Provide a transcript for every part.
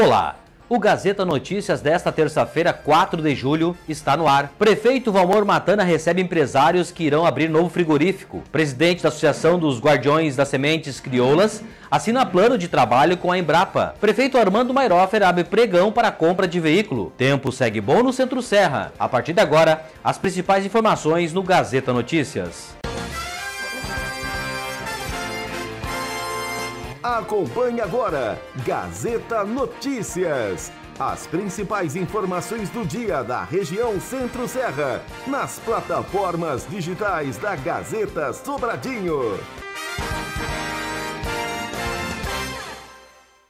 Olá! O Gazeta Notícias desta terça-feira, 4 de julho, está no ar. Prefeito Valmor Matana recebe empresários que irão abrir novo frigorífico. Presidente da Associação dos Guardiões das Sementes Crioulas assina plano de trabalho com a Embrapa. Prefeito Armando Mairofer abre pregão para compra de veículo. Tempo segue bom no Centro Serra. A partir de agora, as principais informações no Gazeta Notícias. Acompanhe agora Gazeta Notícias. As principais informações do dia da região Centro-Serra nas plataformas digitais da Gazeta Sobradinho.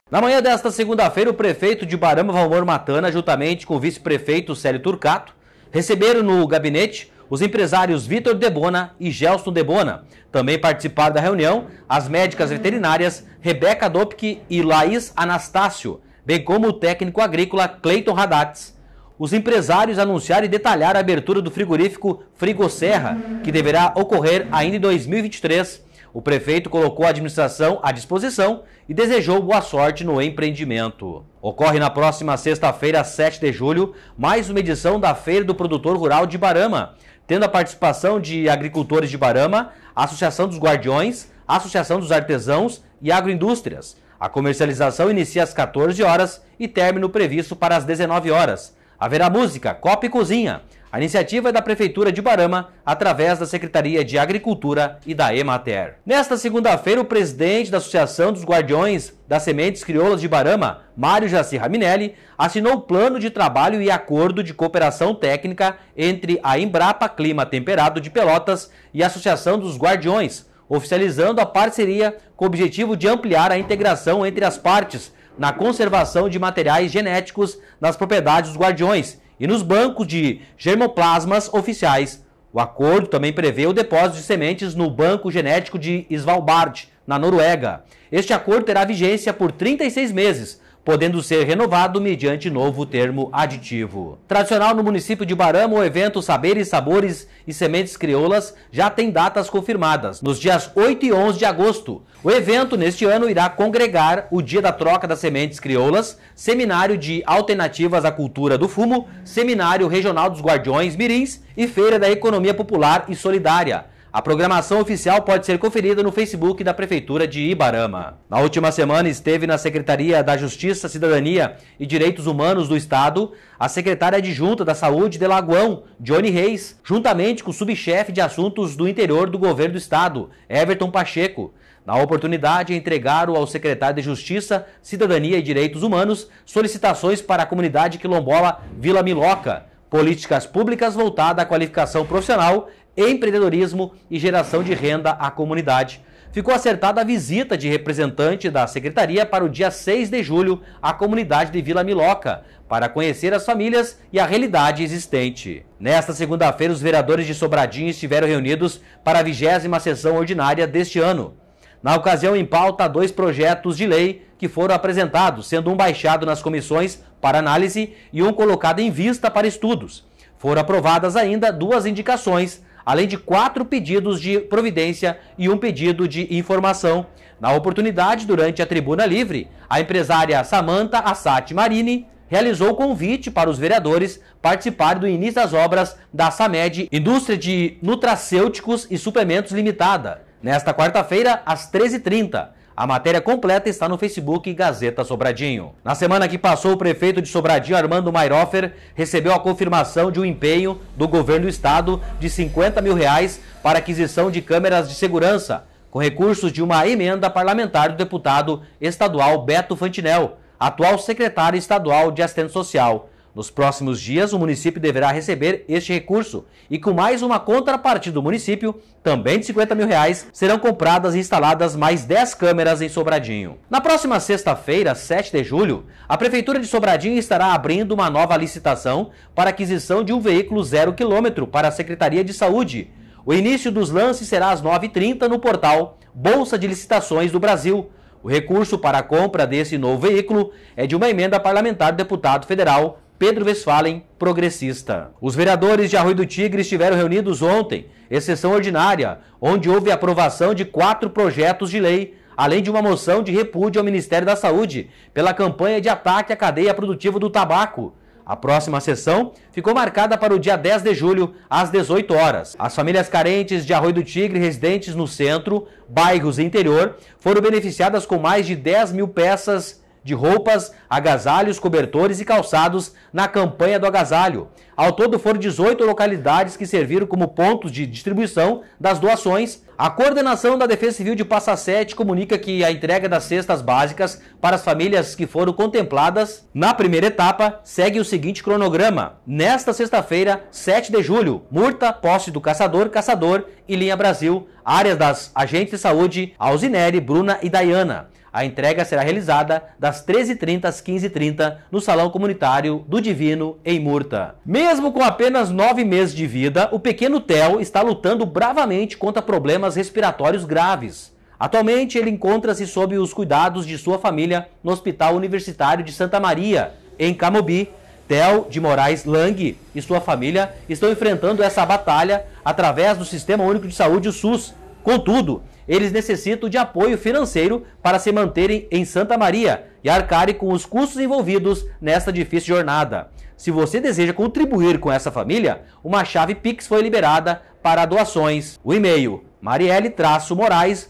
Na manhã desta segunda-feira, o prefeito de Barama, Valmor Matana, juntamente com o vice-prefeito Célio Turcato, receberam no gabinete os empresários Vitor Debona e Gelson Debona. Também participaram da reunião as médicas veterinárias Rebeca Dopke e Laís Anastácio, bem como o técnico agrícola Cleiton Radatz. Os empresários anunciaram e detalharam a abertura do frigorífico Serra, que deverá ocorrer ainda em 2023. O prefeito colocou a administração à disposição e desejou boa sorte no empreendimento. Ocorre na próxima sexta-feira, 7 de julho, mais uma edição da Feira do Produtor Rural de Barama, tendo a participação de agricultores de Barama, Associação dos Guardiões, Associação dos Artesãos e Agroindústrias. A comercialização inicia às 14 horas e término previsto para as 19 horas. Haverá música, copa e cozinha. A iniciativa é da Prefeitura de Barama, através da Secretaria de Agricultura e da Emater. Nesta segunda-feira, o presidente da Associação dos Guardiões das Sementes Crioulas de Barama, Mário Jacir Raminelli, assinou o plano de trabalho e acordo de cooperação técnica entre a Embrapa Clima Temperado de Pelotas e a Associação dos Guardiões, oficializando a parceria com o objetivo de ampliar a integração entre as partes na conservação de materiais genéticos nas propriedades dos guardiões e nos bancos de germoplasmas oficiais. O acordo também prevê o depósito de sementes no Banco Genético de Svalbard, na Noruega. Este acordo terá vigência por 36 meses, podendo ser renovado mediante novo termo aditivo. Tradicional no município de Barama, o evento Saberes, Sabores e Sementes Crioulas já tem datas confirmadas, nos dias 8 e 11 de agosto. O evento neste ano irá congregar o Dia da Troca das Sementes Crioulas, Seminário de Alternativas à Cultura do Fumo, Seminário Regional dos Guardiões Mirins e Feira da Economia Popular e Solidária. A programação oficial pode ser conferida no Facebook da Prefeitura de Ibarama. Na última semana esteve na Secretaria da Justiça, Cidadania e Direitos Humanos do Estado a secretária adjunta da Saúde de Lagoão, Johnny Reis, juntamente com o subchefe de assuntos do interior do governo do Estado, Everton Pacheco. Na oportunidade, entregaram ao secretário de Justiça, Cidadania e Direitos Humanos solicitações para a comunidade quilombola Vila Miloca, políticas públicas voltadas à qualificação profissional empreendedorismo e geração de renda à comunidade. Ficou acertada a visita de representante da secretaria para o dia 6 de julho à comunidade de Vila Miloca, para conhecer as famílias e a realidade existente. Nesta segunda-feira, os vereadores de Sobradinho estiveram reunidos para a vigésima sessão ordinária deste ano. Na ocasião, em pauta, dois projetos de lei que foram apresentados, sendo um baixado nas comissões para análise e um colocado em vista para estudos. Foram aprovadas ainda duas indicações além de quatro pedidos de providência e um pedido de informação. Na oportunidade, durante a tribuna livre, a empresária Samanta Assati Marini realizou o convite para os vereadores participarem do início das obras da Samed, Indústria de Nutracêuticos e Suplementos Limitada, nesta quarta-feira, às 13h30 a matéria completa está no Facebook Gazeta Sobradinho. Na semana que passou, o prefeito de Sobradinho, Armando Mairoffer, recebeu a confirmação de um empenho do governo do estado de 50 mil reais para aquisição de câmeras de segurança, com recursos de uma emenda parlamentar do deputado estadual Beto Fantinel, atual secretário estadual de assistência social. Nos próximos dias, o município deverá receber este recurso e, com mais uma contrapartida do município, também de 50 mil reais, serão compradas e instaladas mais 10 câmeras em Sobradinho. Na próxima sexta-feira, 7 de julho, a Prefeitura de Sobradinho estará abrindo uma nova licitação para aquisição de um veículo zero quilômetro para a Secretaria de Saúde. O início dos lances será às 9h30 no portal Bolsa de Licitações do Brasil. O recurso para a compra desse novo veículo é de uma emenda parlamentar do deputado federal Pedro Westphalen, progressista. Os vereadores de Arroio do Tigre estiveram reunidos ontem, exceção ordinária, onde houve aprovação de quatro projetos de lei, além de uma moção de repúdio ao Ministério da Saúde pela campanha de ataque à cadeia produtiva do tabaco. A próxima sessão ficou marcada para o dia 10 de julho, às 18 horas. As famílias carentes de Arroio do Tigre, residentes no centro, bairros e interior, foram beneficiadas com mais de 10 mil peças de roupas, agasalhos, cobertores e calçados na campanha do agasalho. Ao todo foram 18 localidades que serviram como pontos de distribuição das doações. A coordenação da Defesa Civil de Passa Sete comunica que a entrega das cestas básicas para as famílias que foram contempladas na primeira etapa segue o seguinte cronograma. Nesta sexta-feira, 7 de julho, Murta, Posse do Caçador, Caçador e Linha Brasil, áreas das agentes de saúde, Alzinere, Bruna e Dayana. A entrega será realizada das 13h30 às 15h30 no Salão Comunitário do Divino, em Murta. Mesmo com apenas nove meses de vida, o pequeno Theo está lutando bravamente contra problemas respiratórios graves. Atualmente, ele encontra-se sob os cuidados de sua família no Hospital Universitário de Santa Maria, em Camobi. Theo de Moraes Lang e sua família estão enfrentando essa batalha através do Sistema Único de Saúde, o SUS, Contudo, eles necessitam de apoio financeiro para se manterem em Santa Maria e arcarem com os custos envolvidos nesta difícil jornada. Se você deseja contribuir com essa família, uma chave Pix foi liberada para doações. O e-mail marielle-morais21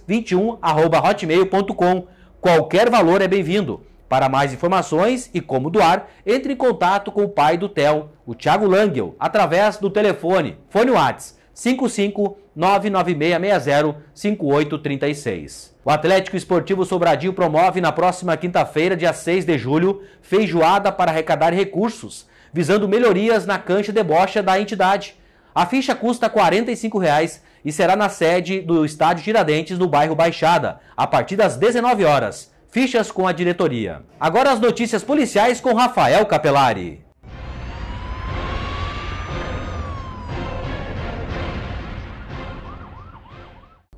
21hotmailcom Qualquer valor é bem-vindo. Para mais informações e como doar, entre em contato com o pai do Tel, o Thiago Langel, através do telefone Fone Whats 55996605836. O Atlético Esportivo Sobradinho promove na próxima quinta-feira, dia 6 de julho, feijoada para arrecadar recursos, visando melhorias na cancha de bocha da entidade. A ficha custa R$ 45,00 e será na sede do Estádio Tiradentes, no bairro Baixada, a partir das 19 horas. Fichas com a diretoria. Agora as notícias policiais com Rafael Capelari.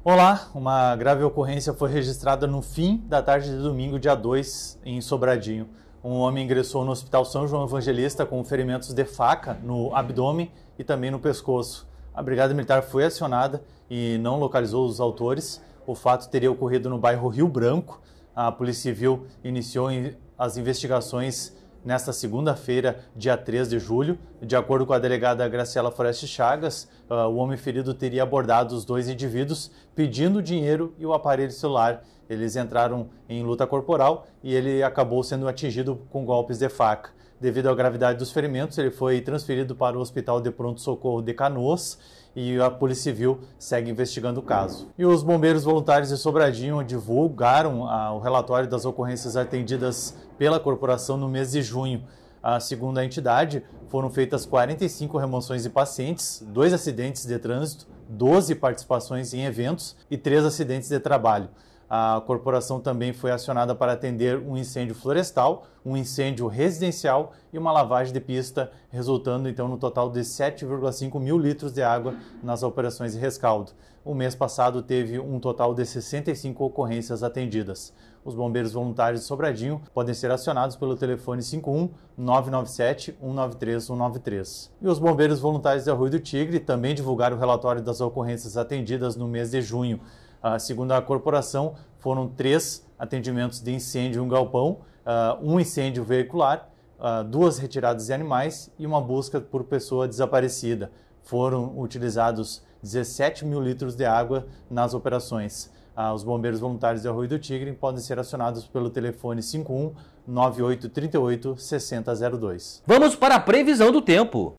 Olá, uma grave ocorrência foi registrada no fim da tarde de domingo, dia 2, em Sobradinho. Um homem ingressou no Hospital São João Evangelista com ferimentos de faca no abdômen e também no pescoço. A Brigada Militar foi acionada e não localizou os autores. O fato teria ocorrido no bairro Rio Branco. A Polícia Civil iniciou as investigações nesta segunda-feira, dia 3 de julho. De acordo com a delegada Graciela Foreste Chagas, uh, o homem ferido teria abordado os dois indivíduos pedindo dinheiro e o aparelho celular. Eles entraram em luta corporal e ele acabou sendo atingido com golpes de faca. Devido à gravidade dos ferimentos, ele foi transferido para o Hospital de Pronto Socorro de Canoas e a Polícia Civil segue investigando o caso. E os bombeiros voluntários de Sobradinho divulgaram ah, o relatório das ocorrências atendidas pela corporação no mês de junho. Ah, segundo a entidade, foram feitas 45 remoções de pacientes, dois acidentes de trânsito, 12 participações em eventos e três acidentes de trabalho a corporação também foi acionada para atender um incêndio florestal, um incêndio residencial e uma lavagem de pista, resultando então no total de 7,5 mil litros de água nas operações de rescaldo. O mês passado teve um total de 65 ocorrências atendidas. Os bombeiros voluntários de Sobradinho podem ser acionados pelo telefone 51 997 193 193. E os bombeiros voluntários de Arroio do Tigre também divulgaram o relatório das ocorrências atendidas no mês de junho. Ah, segundo a corporação, foram três atendimentos de incêndio em um galpão, ah, um incêndio veicular, ah, duas retiradas de animais e uma busca por pessoa desaparecida. Foram utilizados 17 mil litros de água nas operações. os bombeiros voluntários de Arroio do Tigre podem ser acionados pelo telefone 51 9838 6002. Vamos para a previsão do tempo.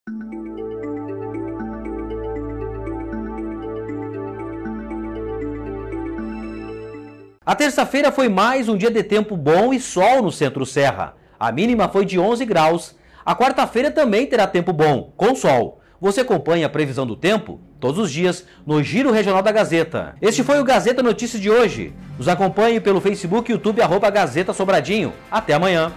A terça-feira foi mais um dia de tempo bom e sol no centro serra. A mínima foi de 11 graus. A quarta-feira também terá tempo bom, com sol. Você acompanha a previsão do tempo todos os dias no Giro Regional da Gazeta. Este foi o Gazeta Notícias de hoje. Nos acompanhe pelo Facebook, e YouTube, arroba Gazeta Sobradinho. Até amanhã.